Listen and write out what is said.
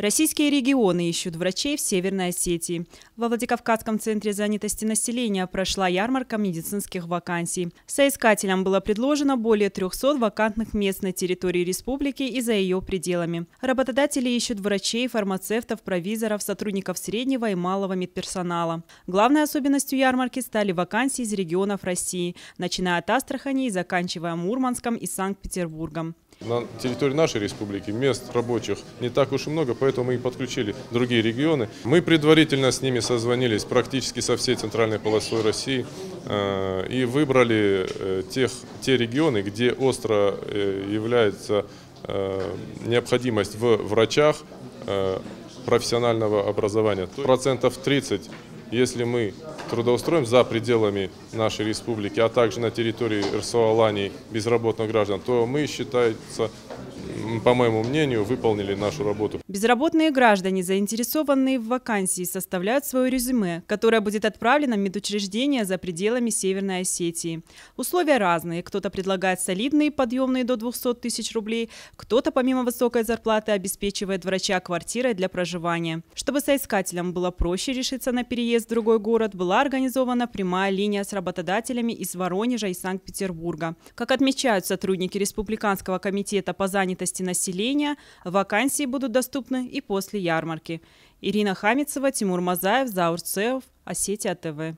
Российские регионы ищут врачей в Северной Осетии. Во Владикавказском центре занятости населения прошла ярмарка медицинских вакансий. Соискателям было предложено более 300 вакантных мест на территории республики и за ее пределами. Работодатели ищут врачей, фармацевтов, провизоров, сотрудников среднего и малого медперсонала. Главной особенностью ярмарки стали вакансии из регионов России, начиная от Астрахани и заканчивая Мурманском и Санкт-Петербургом. На территории нашей республики мест рабочих не так уж и много, поэтому мы и подключили другие регионы. Мы предварительно с ними созвонились практически со всей центральной полосой России э, и выбрали э, тех, те регионы, где остро э, является необходимость в врачах профессионального образования. Процентов 30, если мы трудоустроим за пределами нашей республики, а также на территории РСО Алании безработных граждан, то мы считается по моему мнению, выполнили нашу работу. Безработные граждане, заинтересованные в вакансии, составляют свое резюме, которое будет отправлено в медучреждение за пределами Северной Осетии. Условия разные. Кто-то предлагает солидные, подъемные до 200 тысяч рублей, кто-то помимо высокой зарплаты обеспечивает врача квартирой для проживания. Чтобы соискателям было проще решиться на переезд в другой город, была организована прямая линия с работодателями из Воронежа и Санкт-Петербурга. Как отмечают сотрудники Республиканского комитета по занятости занятости населения. Вакансии будут доступны и после ярмарки. Ирина Хамицева, Тимур Мазаев, Заурцев, Осетия ТВ.